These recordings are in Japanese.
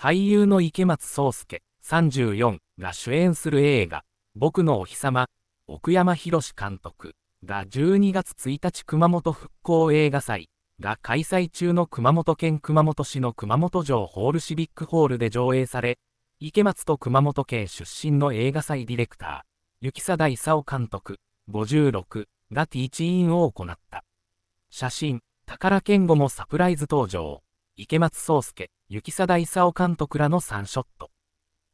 俳優の池松壮介34が主演する映画、僕のお日様、奥山博監督が12月1日熊本復興映画祭が開催中の熊本県熊本市の熊本城ホールシビックホールで上映され、池松と熊本県出身の映画祭ディレクター、雪貞勲監督、56がティーチインを行った。写真、宝健吾もサプライズ登場。池松壮介、雪貞勲監督らの3ショット。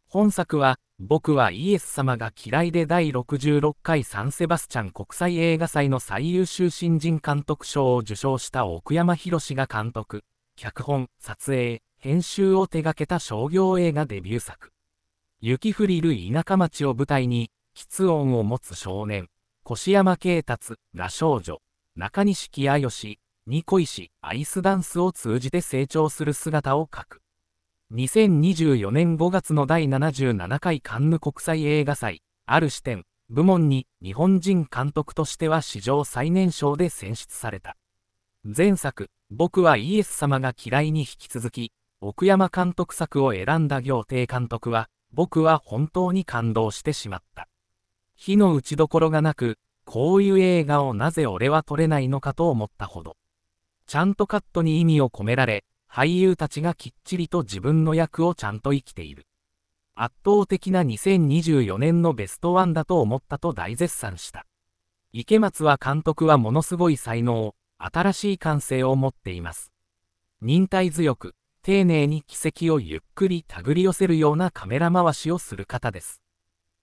本作は、僕はイエス様が嫌いで第66回サンセバスチャン国際映画祭の最優秀新人監督賞を受賞した奥山博が監督、脚本、撮影、編集を手掛けた商業映画デビュー作。雪降りる田舎町を舞台に、喫音を持つ少年、越山慶達、羅少女、中西清義、ニコイシ・アイスダンスを通じて成長する姿を描く2024年5月の第77回カンヌ国際映画祭ある視点部門に日本人監督としては史上最年少で選出された前作「僕はイエス様が嫌い」に引き続き奥山監督作を選んだ行亭監督は僕は本当に感動してしまった火の打ちどころがなくこういう映画をなぜ俺は撮れないのかと思ったほどちゃんとカットに意味を込められ、俳優たちがきっちりと自分の役をちゃんと生きている。圧倒的な2024年のベストワンだと思ったと大絶賛した。池松は監督はものすごい才能、新しい感性を持っています。忍耐強く、丁寧に奇跡をゆっくり手繰り寄せるようなカメラ回しをする方です。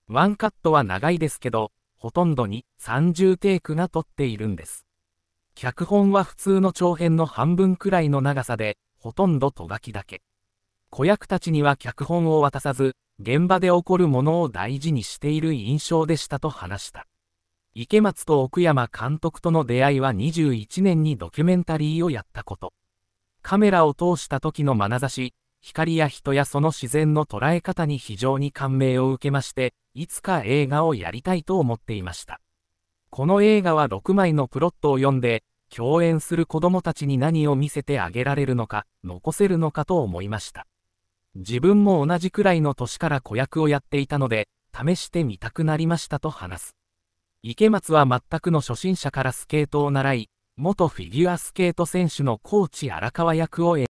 ワンカットは長いですけど、ほとんどに30テイクが撮っているんです。脚本は普通の長編の半分くらいの長さで、ほとんどとがきだけ。子役たちには脚本を渡さず、現場で起こるものを大事にしている印象でしたと話した。池松と奥山監督との出会いは21年にドキュメンタリーをやったこと。カメラを通した時の眼差し、光や人やその自然の捉え方に非常に感銘を受けまして、いつか映画をやりたいと思っていました。この映画は6枚のプロットを読んで、共演する子供たちに何を見せてあげられるのか、残せるのかと思いました。自分も同じくらいの年から子役をやっていたので、試してみたくなりましたと話す。池松は全くの初心者からスケートを習い、元フィギュアスケート選手のコーチ荒川役を演